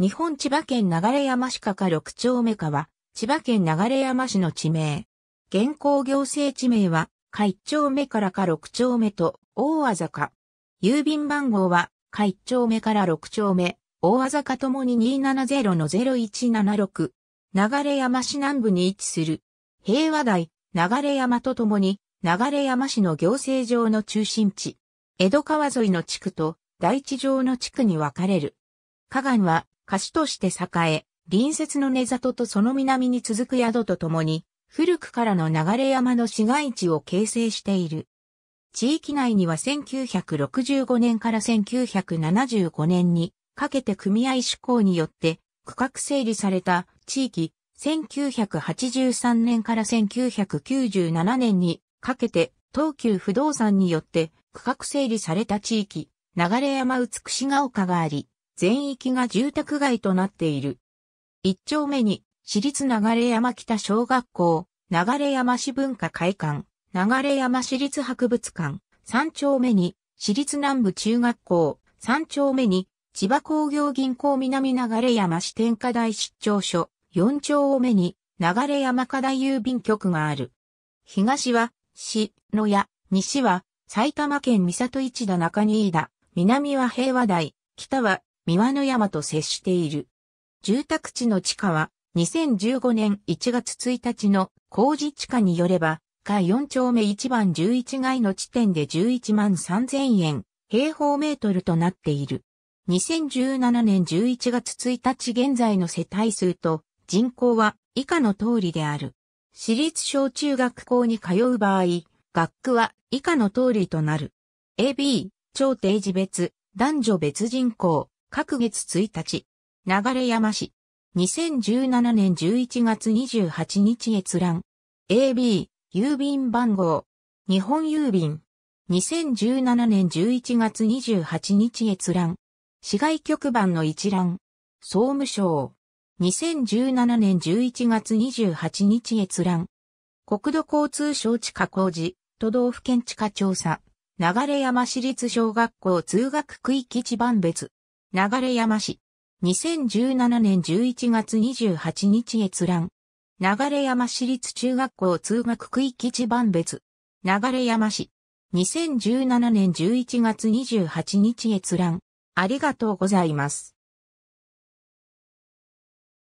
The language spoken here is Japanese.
日本千葉県流山市かか6丁目かは、千葉県流山市の地名。現行行政地名は、か一丁目からか6丁目と、大あざか。郵便番号は、か一丁目から6丁目、大あざかともに270の0176。流山市南部に位置する。平和台、流山とともに、流山市の行政上の中心地。江戸川沿いの地区と、大地上の地区に分かれる。河岸は菓子として栄え、隣接の根里とその南に続く宿とともに、古くからの流山の市街地を形成している。地域内には1965年から1975年にかけて組合志向によって区画整理された地域、1983年から1997年にかけて東急不動産によって区画整理された地域、流山美しが丘があり、全域が住宅街となっている。一丁目に、私立流山北小学校、流山市文化会館、流山市立博物館、三丁目に、市立南部中学校、三丁目に、千葉工業銀行南流山支店課題出張所、四丁目に、流山課題郵便局がある。東は、市、野屋、西は、埼玉県三里市田中新井田、南は平和台、北は三輪の山と接している。住宅地の地価は、2015年1月1日の工事地価によれば、下4丁目1番11街の地点で11万3000円、平方メートルとなっている。2017年11月1日現在の世帯数と人口は以下の通りである。私立小中学校に通う場合、学区は以下の通りとなる。AB、超定時別、男女別人口、各月1日、流山市、2017年11月28日閲覧、AB、郵便番号、日本郵便、2017年11月28日閲覧、市外局番の一覧、総務省、2017年11月28日閲覧、国土交通省地下工事、都道府県地下調査、流山市立小学校通学区域地番別。流山市。2017年11月28日閲覧。流山市立中学校通学区域地番別。流山市。2017年11月28日閲覧。ありがとうございます。